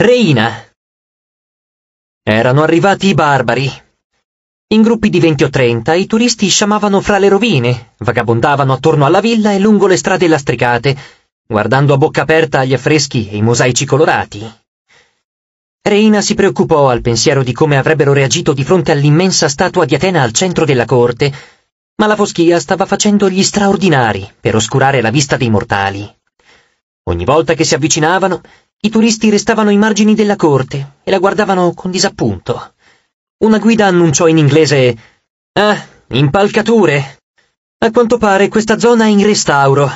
Reina! Erano arrivati i barbari. In gruppi di venti o trenta i turisti sciamavano fra le rovine, vagabondavano attorno alla villa e lungo le strade lastricate, guardando a bocca aperta gli affreschi e i mosaici colorati. Reina si preoccupò al pensiero di come avrebbero reagito di fronte all'immensa statua di Atena al centro della corte, ma la foschia stava facendo gli straordinari per oscurare la vista dei mortali. Ogni volta che si avvicinavano, i turisti restavano ai margini della corte e la guardavano con disappunto. Una guida annunciò in inglese Ah, impalcature. A quanto pare questa zona è in restauro.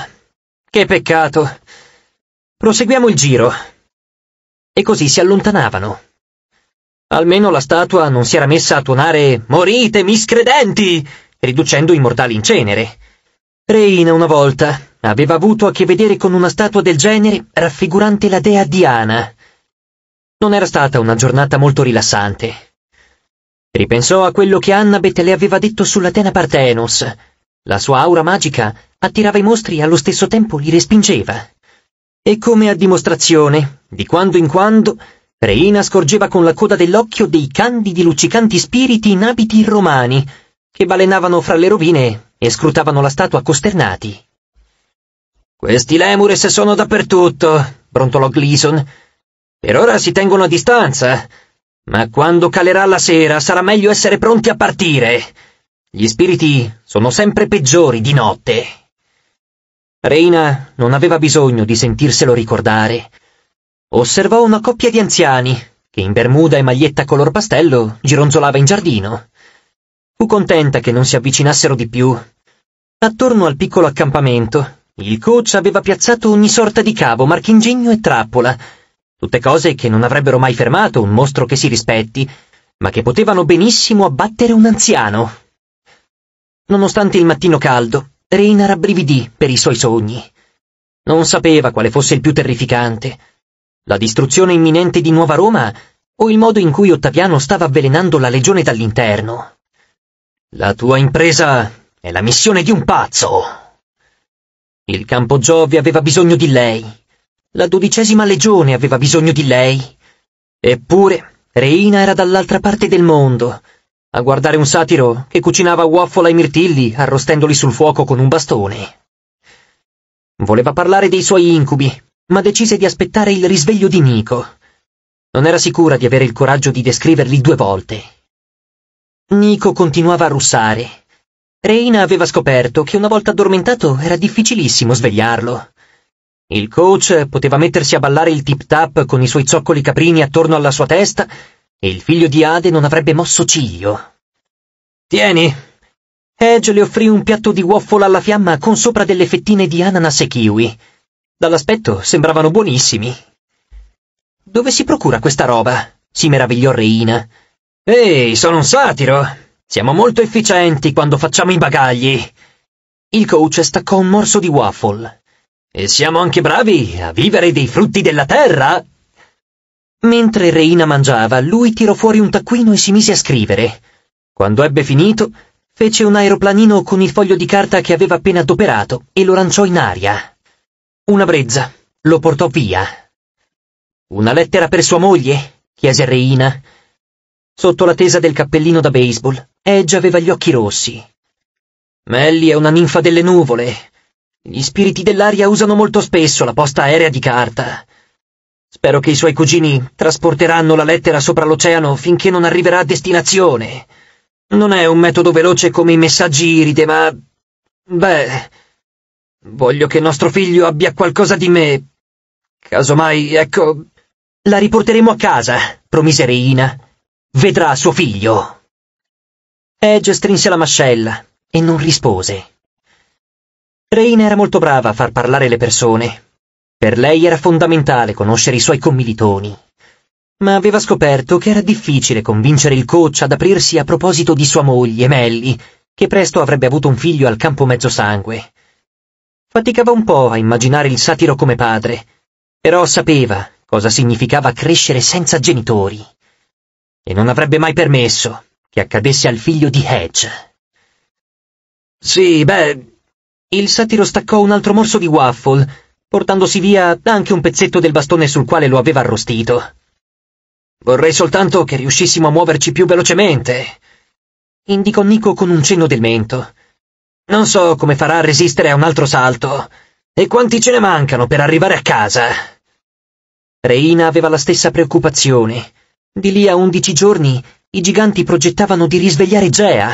Che peccato. Proseguiamo il giro. E così si allontanavano. Almeno la statua non si era messa a tuonare Morite, miscredenti! riducendo i mortali in cenere. Reina una volta, aveva avuto a che vedere con una statua del genere raffigurante la dea Diana. Non era stata una giornata molto rilassante. Ripensò a quello che Annabeth le aveva detto sull'Atena Partenos. La sua aura magica attirava i mostri e allo stesso tempo li respingeva. E come a dimostrazione, di quando in quando, Reina scorgeva con la coda dell'occhio dei candidi luccicanti spiriti in abiti romani, che balenavano fra le rovine e scrutavano la statua costernati. Questi lemure se sono dappertutto, brontolò Gleason. Per ora si tengono a distanza, ma quando calerà la sera sarà meglio essere pronti a partire. Gli spiriti sono sempre peggiori di notte. Reina non aveva bisogno di sentirselo ricordare. Osservò una coppia di anziani che in bermuda e maglietta color pastello gironzolava in giardino. Fu contenta che non si avvicinassero di più. Attorno al piccolo accampamento il coach aveva piazzato ogni sorta di cavo, marchingegno e trappola, tutte cose che non avrebbero mai fermato un mostro che si rispetti, ma che potevano benissimo abbattere un anziano. Nonostante il mattino caldo, Reina rabbrividì per i suoi sogni. Non sapeva quale fosse il più terrificante, la distruzione imminente di Nuova Roma o il modo in cui Ottaviano stava avvelenando la legione dall'interno. La tua impresa è la missione di un pazzo, il campo Giove aveva bisogno di lei. La dodicesima legione aveva bisogno di lei. Eppure, Reina era dall'altra parte del mondo, a guardare un satiro che cucinava uoffola e mirtilli arrostendoli sul fuoco con un bastone. Voleva parlare dei suoi incubi, ma decise di aspettare il risveglio di Nico. Non era sicura di avere il coraggio di descriverli due volte. Nico continuava a russare Reina aveva scoperto che una volta addormentato era difficilissimo svegliarlo. Il coach poteva mettersi a ballare il tip-tap con i suoi zoccoli caprini attorno alla sua testa e il figlio di Ade non avrebbe mosso ciglio. Tieni! Edge le offrì un piatto di waffle alla fiamma con sopra delle fettine di ananas e kiwi. Dall'aspetto sembravano buonissimi. Dove si procura questa roba? si meravigliò Reina. Ehi, sono un satiro! Siamo molto efficienti quando facciamo i bagagli. Il coach staccò un morso di waffle. E siamo anche bravi a vivere dei frutti della terra. Mentre Reina mangiava, lui tirò fuori un taccuino e si mise a scrivere. Quando ebbe finito, fece un aeroplanino con il foglio di carta che aveva appena adoperato e lo lanciò in aria. Una brezza lo portò via. Una lettera per sua moglie? chiese Reina. Sotto la tesa del cappellino da baseball, Edge aveva gli occhi rossi. Melly è una ninfa delle nuvole. Gli spiriti dell'aria usano molto spesso la posta aerea di carta. Spero che i suoi cugini trasporteranno la lettera sopra l'oceano finché non arriverà a destinazione. Non è un metodo veloce come i messaggi iride, ma... Beh... Voglio che nostro figlio abbia qualcosa di me. Casomai, ecco... La riporteremo a casa, promise Reina. Vedrà suo figlio. Edge strinse la mascella e non rispose. Rain era molto brava a far parlare le persone. Per lei era fondamentale conoscere i suoi commilitoni. Ma aveva scoperto che era difficile convincere il coach ad aprirsi a proposito di sua moglie, Melly, che presto avrebbe avuto un figlio al campo mezzosangue. Faticava un po' a immaginare il satiro come padre, però sapeva cosa significava crescere senza genitori e non avrebbe mai permesso che accadesse al figlio di Hedge. Sì, beh, il satiro staccò un altro morso di waffle, portandosi via anche un pezzetto del bastone sul quale lo aveva arrostito. Vorrei soltanto che riuscissimo a muoverci più velocemente, indicò Nico con un cenno del mento. Non so come farà a resistere a un altro salto, e quanti ce ne mancano per arrivare a casa. Reina aveva la stessa preoccupazione di lì a undici giorni i giganti progettavano di risvegliare Gea.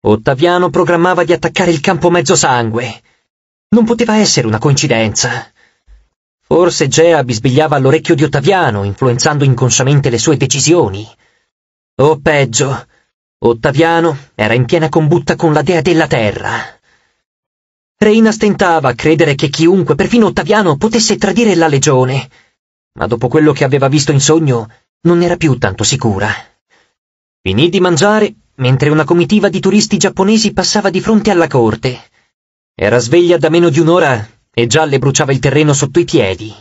Ottaviano programmava di attaccare il campo mezzosangue. Non poteva essere una coincidenza. Forse Gea bisbigliava all'orecchio di Ottaviano, influenzando inconsciamente le sue decisioni. O peggio, Ottaviano era in piena combutta con la dea della terra. Reina stentava a credere che chiunque, perfino Ottaviano, potesse tradire la legione, ma dopo quello che aveva visto in sogno, non era più tanto sicura. Finì di mangiare mentre una comitiva di turisti giapponesi passava di fronte alla corte. Era sveglia da meno di un'ora e già le bruciava il terreno sotto i piedi.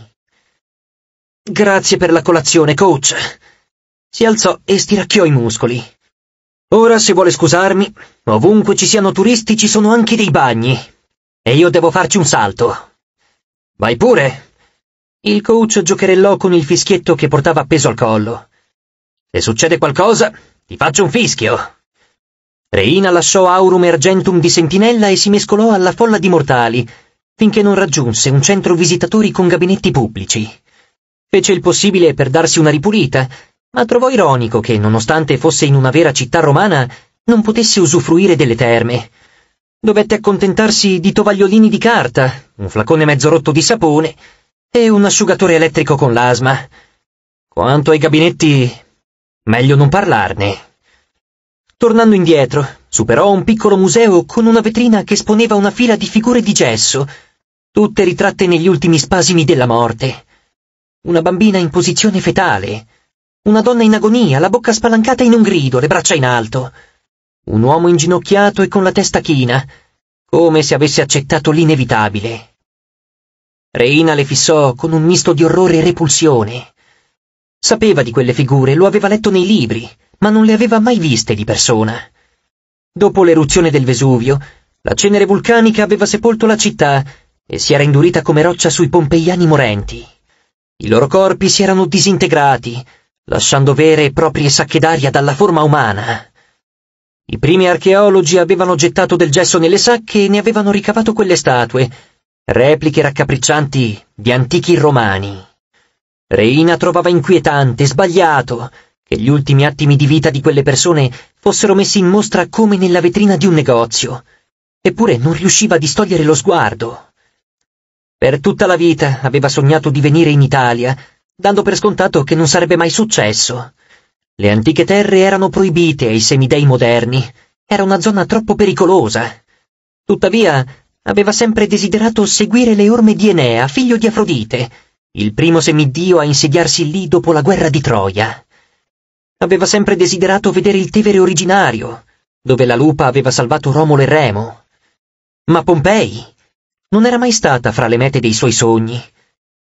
Grazie per la colazione, coach. Si alzò e stiracchiò i muscoli. Ora, se vuole scusarmi, ovunque ci siano turisti ci sono anche dei bagni. E io devo farci un salto. Vai pure! Il coach giocherellò con il fischietto che portava appeso al collo. Se succede qualcosa, ti faccio un fischio. Reina lasciò Aurum Argentum di sentinella e si mescolò alla folla di mortali, finché non raggiunse un centro visitatori con gabinetti pubblici. Fece il possibile per darsi una ripulita, ma trovò ironico che, nonostante fosse in una vera città romana, non potesse usufruire delle terme. Dovette accontentarsi di tovagliolini di carta, un flacone mezzo rotto di sapone e un asciugatore elettrico con l'asma. Quanto ai gabinetti, meglio non parlarne. Tornando indietro, superò un piccolo museo con una vetrina che esponeva una fila di figure di gesso, tutte ritratte negli ultimi spasimi della morte. Una bambina in posizione fetale, una donna in agonia, la bocca spalancata in un grido, le braccia in alto, un uomo inginocchiato e con la testa china, come se avesse accettato l'inevitabile. Reina le fissò con un misto di orrore e repulsione. Sapeva di quelle figure, lo aveva letto nei libri, ma non le aveva mai viste di persona. Dopo l'eruzione del Vesuvio, la cenere vulcanica aveva sepolto la città e si era indurita come roccia sui pompeiani morenti. I loro corpi si erano disintegrati, lasciando vere e proprie sacche d'aria dalla forma umana. I primi archeologi avevano gettato del gesso nelle sacche e ne avevano ricavato quelle statue, repliche raccapriccianti di antichi romani. Reina trovava inquietante, sbagliato, che gli ultimi attimi di vita di quelle persone fossero messi in mostra come nella vetrina di un negozio, eppure non riusciva a distogliere lo sguardo. Per tutta la vita aveva sognato di venire in Italia, dando per scontato che non sarebbe mai successo. Le antiche terre erano proibite ai semidei moderni, era una zona troppo pericolosa. Tuttavia, aveva sempre desiderato seguire le orme di Enea, figlio di Afrodite, il primo semidio a insediarsi lì dopo la guerra di Troia. Aveva sempre desiderato vedere il Tevere originario, dove la lupa aveva salvato Romolo e Remo. Ma Pompei non era mai stata fra le mete dei suoi sogni.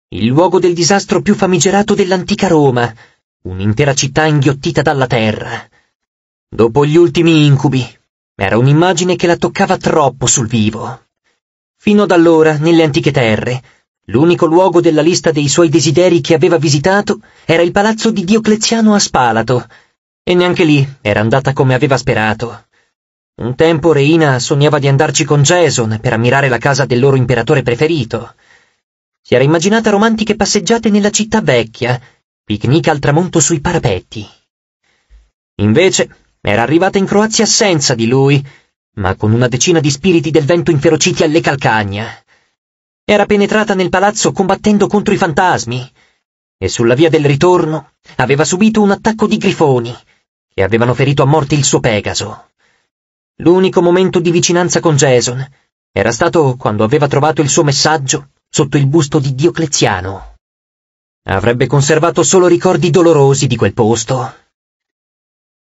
Il luogo del disastro più famigerato dell'antica Roma, un'intera città inghiottita dalla terra. Dopo gli ultimi incubi, era un'immagine che la toccava troppo sul vivo. Fino ad allora, nelle antiche terre, l'unico luogo della lista dei suoi desideri che aveva visitato era il palazzo di Diocleziano a Spalato, e neanche lì era andata come aveva sperato. Un tempo Reina sognava di andarci con Jason per ammirare la casa del loro imperatore preferito. Si era immaginata romantiche passeggiate nella città vecchia, picnic al tramonto sui parapetti. Invece, era arrivata in Croazia senza di lui, ma con una decina di spiriti del vento inferociti alle calcagna. Era penetrata nel palazzo combattendo contro i fantasmi e sulla via del ritorno aveva subito un attacco di grifoni che avevano ferito a morte il suo Pegaso. L'unico momento di vicinanza con Jason era stato quando aveva trovato il suo messaggio sotto il busto di Diocleziano. Avrebbe conservato solo ricordi dolorosi di quel posto.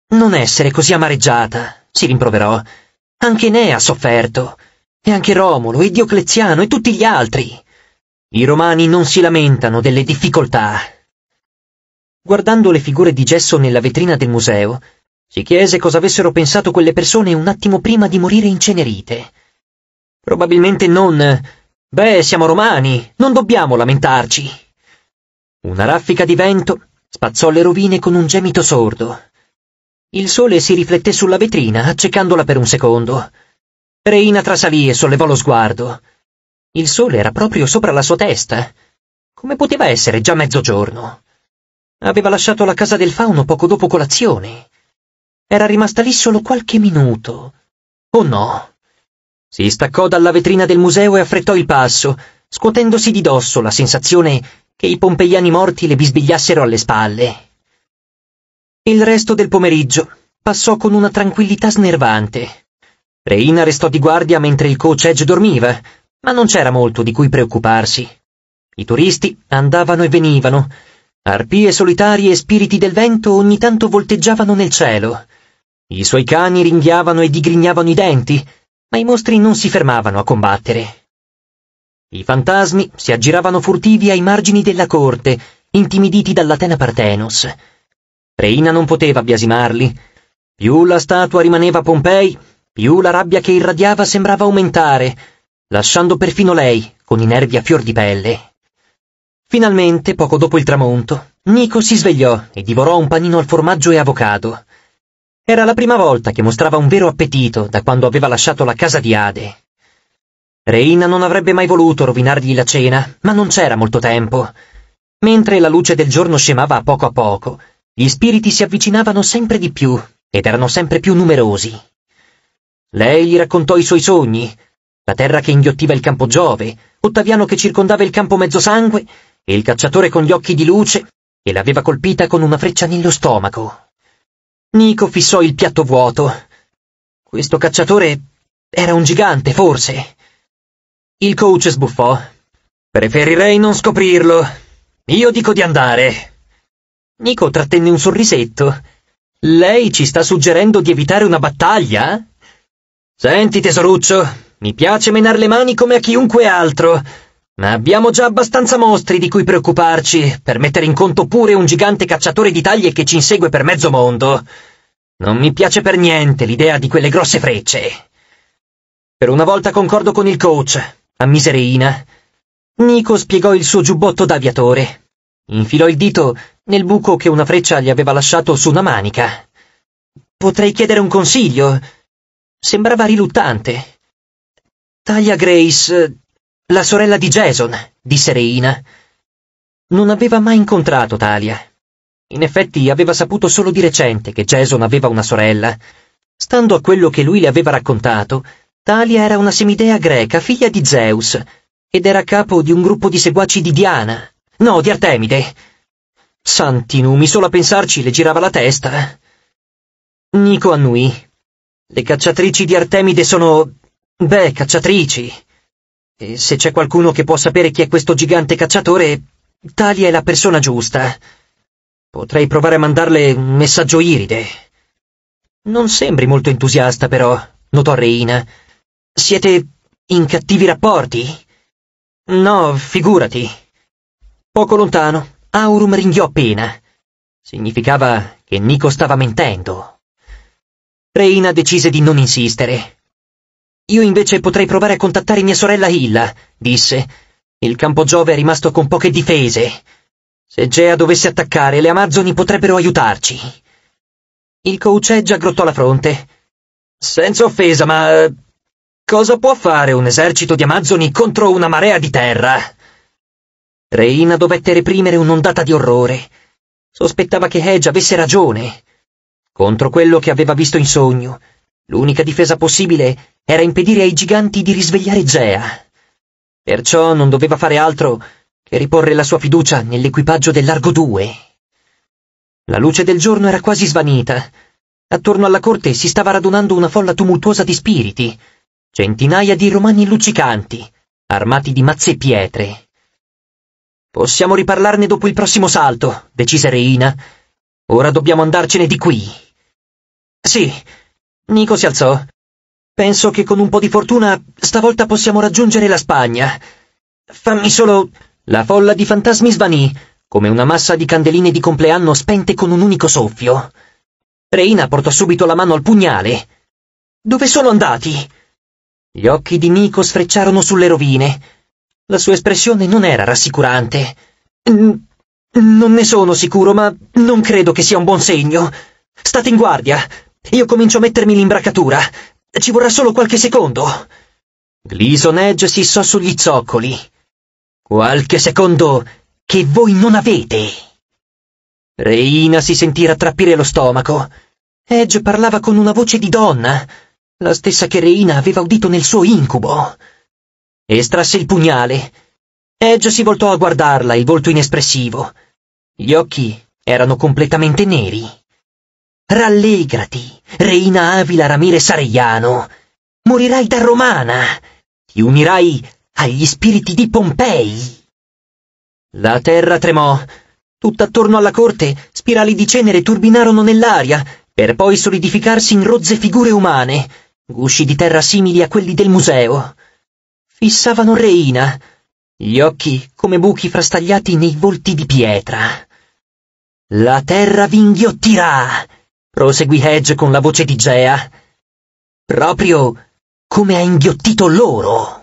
Non essere così amareggiata, si rimproverò, anche Enea ha sofferto, e anche Romolo, e Diocleziano, e tutti gli altri. I romani non si lamentano delle difficoltà. Guardando le figure di gesso nella vetrina del museo, si chiese cosa avessero pensato quelle persone un attimo prima di morire incenerite. Probabilmente non... Beh, siamo romani, non dobbiamo lamentarci. Una raffica di vento spazzò le rovine con un gemito sordo. Il sole si riflette sulla vetrina, accecandola per un secondo. Reina trasalì e sollevò lo sguardo. Il sole era proprio sopra la sua testa. Come poteva essere già mezzogiorno? Aveva lasciato la casa del fauno poco dopo colazione. Era rimasta lì solo qualche minuto. O oh no? Si staccò dalla vetrina del museo e affrettò il passo, scuotendosi di dosso la sensazione che i pompeiani morti le bisbigliassero alle spalle. Il resto del pomeriggio passò con una tranquillità snervante. Reina restò di guardia mentre il coach Edge dormiva, ma non c'era molto di cui preoccuparsi. I turisti andavano e venivano. Arpie solitarie e spiriti del vento ogni tanto volteggiavano nel cielo. I suoi cani ringhiavano e digrignavano i denti, ma i mostri non si fermavano a combattere. I fantasmi si aggiravano furtivi ai margini della corte, intimiditi dall'Atena tena Partenos. Reina non poteva biasimarli. Più la statua rimaneva a Pompei, più la rabbia che irradiava sembrava aumentare, lasciando perfino lei con i nervi a fior di pelle. Finalmente, poco dopo il tramonto, Nico si svegliò e divorò un panino al formaggio e avocado. Era la prima volta che mostrava un vero appetito da quando aveva lasciato la casa di Ade. Reina non avrebbe mai voluto rovinargli la cena, ma non c'era molto tempo. Mentre la luce del giorno scemava a poco a poco, gli spiriti si avvicinavano sempre di più ed erano sempre più numerosi. Lei gli raccontò i suoi sogni, la terra che inghiottiva il campo Giove, Ottaviano che circondava il campo mezzosangue, e il cacciatore con gli occhi di luce, che l'aveva colpita con una freccia nello stomaco. Nico fissò il piatto vuoto. Questo cacciatore era un gigante, forse. Il coach sbuffò. Preferirei non scoprirlo. Io dico di andare. Nico trattenne un sorrisetto. Lei ci sta suggerendo di evitare una battaglia? Senti, tesoruccio, mi piace menar le mani come a chiunque altro, ma abbiamo già abbastanza mostri di cui preoccuparci per mettere in conto pure un gigante cacciatore di taglie che ci insegue per mezzo mondo. Non mi piace per niente l'idea di quelle grosse frecce. Per una volta concordo con il coach, ammise Reina. Nico spiegò il suo giubbotto d'aviatore. Infilò il dito nel buco che una freccia gli aveva lasciato su una manica. Potrei chiedere un consiglio. Sembrava riluttante. Taglia Grace, la sorella di Jason, disse Reina. Non aveva mai incontrato Talia. In effetti aveva saputo solo di recente che Jason aveva una sorella. Stando a quello che lui le aveva raccontato, Talia era una semidea greca, figlia di Zeus, ed era capo di un gruppo di seguaci di Diana, No, di Artemide. Santi numi, solo a pensarci le girava la testa. Nico annuì. Le cacciatrici di Artemide sono... beh, cacciatrici. E se c'è qualcuno che può sapere chi è questo gigante cacciatore, Talia è la persona giusta. Potrei provare a mandarle un messaggio iride. Non sembri molto entusiasta, però, notò Reina. Siete in cattivi rapporti? No, figurati. Poco lontano, Aurum ringhiò appena. Significava che Nico stava mentendo. Reina decise di non insistere. Io invece potrei provare a contattare mia sorella Hilla, disse. Il campo Giove è rimasto con poche difese. Se Gea dovesse attaccare, le Amazzoni potrebbero aiutarci. Il Couceggia aggrottò la fronte. Senza offesa, ma... Eh, cosa può fare un esercito di Amazzoni contro una marea di terra? Reina dovette reprimere un'ondata di orrore. Sospettava che Hedge avesse ragione. Contro quello che aveva visto in sogno, l'unica difesa possibile era impedire ai giganti di risvegliare Gea. Perciò non doveva fare altro che riporre la sua fiducia nell'equipaggio dell'Argo 2. La luce del giorno era quasi svanita. Attorno alla corte si stava radunando una folla tumultuosa di spiriti, centinaia di romani luccicanti, armati di mazze e pietre. Possiamo riparlarne dopo il prossimo salto, decise Reina. Ora dobbiamo andarcene di qui. Sì. Nico si alzò. Penso che con un po' di fortuna stavolta possiamo raggiungere la Spagna. Fammi solo... La folla di fantasmi svanì, come una massa di candeline di compleanno spente con un unico soffio. Reina portò subito la mano al pugnale. Dove sono andati? Gli occhi di Nico sfrecciarono sulle rovine. La sua espressione non era rassicurante. Non ne sono sicuro, ma non credo che sia un buon segno. State in guardia. Io comincio a mettermi l'imbracatura. Ci vorrà solo qualche secondo. Gleason Edge si so sugli zoccoli. Qualche secondo che voi non avete. Reina si sentì rattrappire lo stomaco. Edge parlava con una voce di donna, la stessa che Reina aveva udito nel suo incubo. Estrasse il pugnale. Edge si voltò a guardarla, il volto inespressivo. Gli occhi erano completamente neri. Rallegrati, Reina Avila Ramire Sareiano. Morirai da romana. Ti unirai agli spiriti di Pompei. La terra tremò. Tutt'attorno alla corte spirali di cenere turbinarono nell'aria, per poi solidificarsi in rozze figure umane, gusci di terra simili a quelli del museo fissavano Reina, gli occhi come buchi frastagliati nei volti di pietra. La terra vi inghiottirà, proseguì Hedge con la voce di Gea, proprio come ha inghiottito loro.